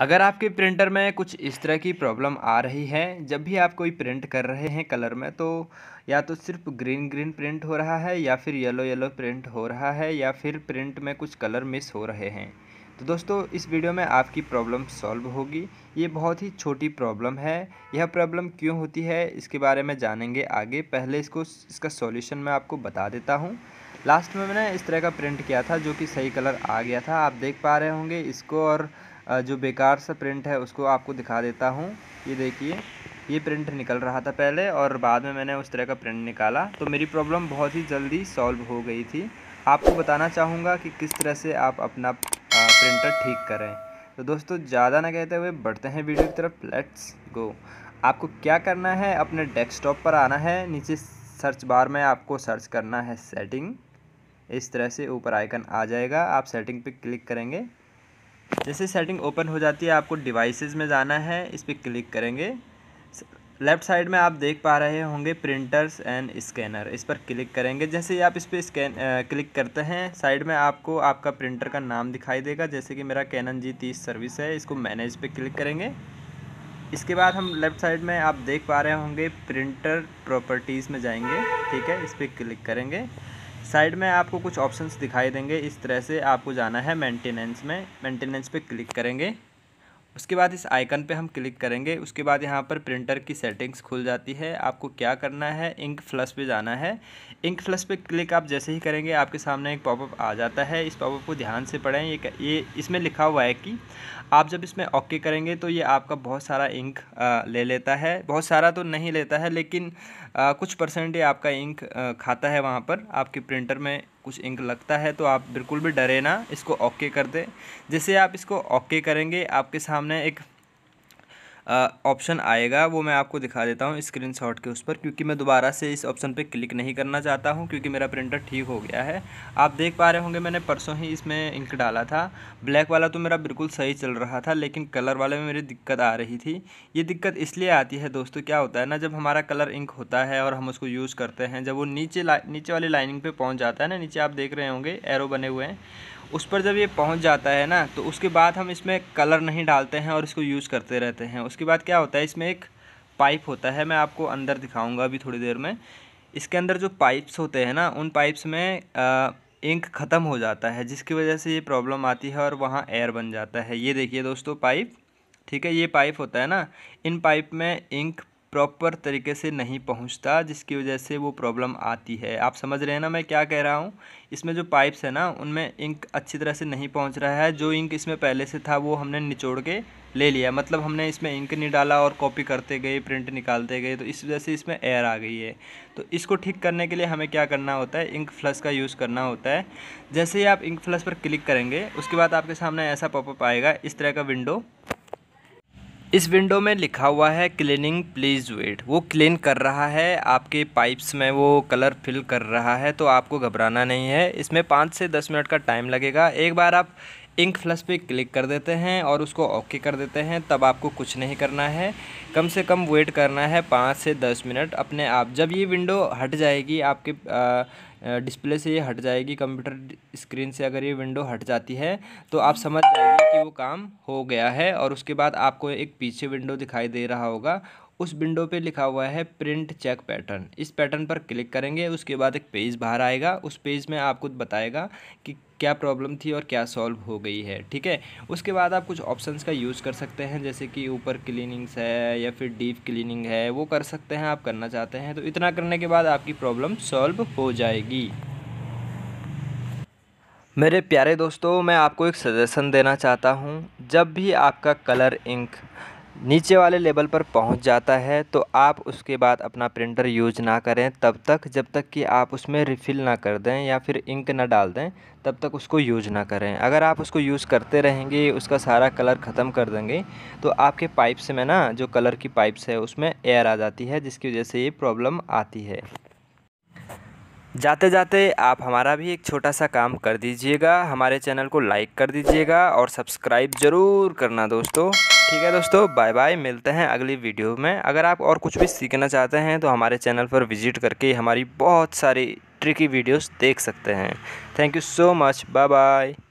अगर आपके प्रिंटर में कुछ इस तरह की प्रॉब्लम आ रही है जब भी आप कोई प्रिंट कर रहे हैं कलर में तो या तो सिर्फ ग्रीन ग्रीन प्रिंट हो रहा है या फिर येलो येलो प्रिंट हो रहा है या फिर प्रिंट में कुछ कलर मिस हो रहे हैं तो दोस्तों इस वीडियो में आपकी प्रॉब्लम सॉल्व होगी ये बहुत ही छोटी प्रॉब्लम है यह प्रॉब्लम क्यों होती है इसके बारे में जानेंगे आगे पहले इसको इसका सॉल्यूशन मैं आपको बता देता हूँ लास्ट में मैंने इस तरह का प्रिंट किया था जो कि सही कलर आ गया था आप देख पा रहे होंगे इसको और जो बेकार सा प्रिंट है उसको आपको दिखा देता हूँ ये देखिए ये प्रिंट निकल रहा था पहले और बाद में मैंने उस तरह का प्रिंट निकाला तो मेरी प्रॉब्लम बहुत ही जल्दी सॉल्व हो गई थी आपको बताना चाहूँगा कि किस तरह से आप अपना प्रिंटर ठीक करें तो दोस्तों ज़्यादा ना कहते हुए बढ़ते हैं वीडियो की तरफ लेट्स गो आपको क्या करना है अपने डेस्कटॉप पर आना है नीचे सर्च बार में आपको सर्च करना है सेटिंग इस तरह से ऊपर आइकन आ जाएगा आप सेटिंग पे क्लिक करेंगे जैसे सेटिंग ओपन हो जाती है आपको डिवाइसेस में जाना है इस पर क्लिक करेंगे लेफ़्ट साइड में आप देख पा रहे होंगे प्रिंटर्स एंड स्कैनर इस पर क्लिक करेंगे जैसे ही आप इस पर स्कैन क्लिक करते हैं साइड में आपको आपका प्रिंटर का नाम दिखाई देगा जैसे कि मेरा कैनन जी तीस सर्विस है इसको मैनेज पे क्लिक करेंगे इसके बाद हम लेफ़्ट साइड में आप देख पा रहे होंगे प्रिंटर प्रॉपर्टीज़ में जाएंगे ठीक है इस पर क्लिक करेंगे साइड में आपको कुछ ऑप्शंस दिखाई देंगे इस तरह से आपको जाना है मेंटेनेंस में मेंटेनेंस पे क्लिक करेंगे उसके बाद इस आइकन पे हम क्लिक करेंगे उसके बाद यहाँ पर प्रिंटर की सेटिंग्स खुल जाती है आपको क्या करना है इंक फ्लस पे जाना है इंक फ्लस पे क्लिक आप जैसे ही करेंगे आपके सामने एक पॉपअप आ जाता है इस पॉपअप को ध्यान से पढ़ें ये ये इसमें लिखा हुआ है कि आप जब इसमें ओके करेंगे तो ये आपका बहुत सारा इंक ले लेता है बहुत सारा तो नहीं लेता है लेकिन कुछ परसेंट ये आपका इंक खाता है वहाँ पर आपके प्रिंटर में कुछ इंक लगता है तो आप बिल्कुल भी डरे ना इसको ओके कर दे जैसे आप इसको ओके करेंगे आपके सामने एक ऑप्शन आएगा वो मैं आपको दिखा देता हूँ स्क्रीन शॉट के उस पर क्योंकि मैं दोबारा से इस ऑप्शन पर क्लिक नहीं करना चाहता हूँ क्योंकि मेरा प्रिंटर ठीक हो गया है आप देख पा रहे होंगे मैंने परसों ही इसमें इंक डाला था ब्लैक वाला तो मेरा बिल्कुल सही चल रहा था लेकिन कलर वाले में मेरी दिक्कत आ रही थी ये दिक्कत इसलिए आती है दोस्तों क्या होता है ना जब हमारा कलर इंक होता है और हम उसको यूज़ करते हैं जब वो नीचे नीचे वाली लाइनिंग पे पहुंच जाता है ना नीचे आप देख रहे होंगे एरो बने हुए हैं उस पर जब ये पहुंच जाता है ना तो उसके बाद हम इसमें कलर नहीं डालते हैं और इसको यूज़ करते रहते हैं उसके बाद क्या होता है इसमें एक पाइप होता है मैं आपको अंदर दिखाऊंगा अभी थोड़ी देर में इसके अंदर जो पाइप्स होते हैं ना उन पाइप्स में इंक ख़त्म हो जाता है जिसकी वजह से ये प्रॉब्लम आती है और वहाँ एयर बन जाता है ये देखिए दोस्तों पाइप ठीक है ये पाइप होता है ना इन पाइप में इंक प्रॉपर तरीके से नहीं पहुंचता जिसकी वजह से वो प्रॉब्लम आती है आप समझ रहे हैं ना मैं क्या कह रहा हूँ इसमें जो पाइप्स है ना उनमें इंक अच्छी तरह से नहीं पहुंच रहा है जो इंक इसमें पहले से था वो हमने निचोड़ के ले लिया मतलब हमने इसमें इंक नहीं डाला और कॉपी करते गए प्रिंट निकालते गए तो इस वजह से इसमें एयर आ गई है तो इसको ठीक करने के लिए हमें क्या करना होता है इंक फ्लस का यूज़ करना होता है जैसे ही आप इंक फ्लस पर क्लिक करेंगे उसके बाद आपके सामने ऐसा पॉपअप आएगा इस तरह का विंडो इस विंडो में लिखा हुआ है क्लीनिंग प्लीज़ वेट वो क्लीन कर रहा है आपके पाइप्स में वो कलर फिल कर रहा है तो आपको घबराना नहीं है इसमें पाँच से दस मिनट का टाइम लगेगा एक बार आप इंक फ्लस पे क्लिक कर देते हैं और उसको ओके कर देते हैं तब आपको कुछ नहीं करना है कम से कम वेट करना है पाँच से दस मिनट अपने आप जब ये विंडो हट जाएगी आपके आ, डिस्प्ले से ये हट जाएगी कंप्यूटर स्क्रीन से अगर ये विंडो हट जाती है तो आप समझ जाएंगे कि वो काम हो गया है और उसके बाद आपको एक पीछे विंडो दिखाई दे रहा होगा उस विंडो पे लिखा हुआ है प्रिंट चेक पैटर्न इस पैटर्न पर क्लिक करेंगे उसके बाद एक पेज बाहर आएगा उस पेज में आपको बताएगा कि क्या प्रॉब्लम थी और क्या सॉल्व हो गई है ठीक है उसके बाद आप कुछ ऑप्शंस का यूज़ कर सकते हैं जैसे कि ऊपर क्लीनिंग्स है या फिर डीप क्लीनिंग है वो कर सकते हैं आप करना चाहते हैं तो इतना करने के बाद आपकी प्रॉब्लम सॉल्व हो जाएगी मेरे प्यारे दोस्तों मैं आपको एक सजेशन देना चाहता हूँ जब भी आपका कलर इंक नीचे वाले लेवल पर पहुंच जाता है तो आप उसके बाद अपना प्रिंटर यूज ना करें तब तक जब तक कि आप उसमें रिफ़िल ना कर दें या फिर इंक ना डाल दें तब तक उसको यूज ना करें अगर आप उसको यूज़ करते रहेंगे उसका सारा कलर ख़त्म कर देंगे तो आपके पाइप से में ना जो कलर की पाइप्स है उसमें एयर आ जाती है जिसकी वजह से ये प्रॉब्लम आती है जाते जाते आप हमारा भी एक छोटा सा काम कर दीजिएगा हमारे चैनल को लाइक कर दीजिएगा और सब्सक्राइब ज़रूर करना दोस्तों ठीक है दोस्तों बाय बाय मिलते हैं अगली वीडियो में अगर आप और कुछ भी सीखना चाहते हैं तो हमारे चैनल पर विजिट करके हमारी बहुत सारी ट्रिकी वीडियोस देख सकते हैं thank you so much bye bye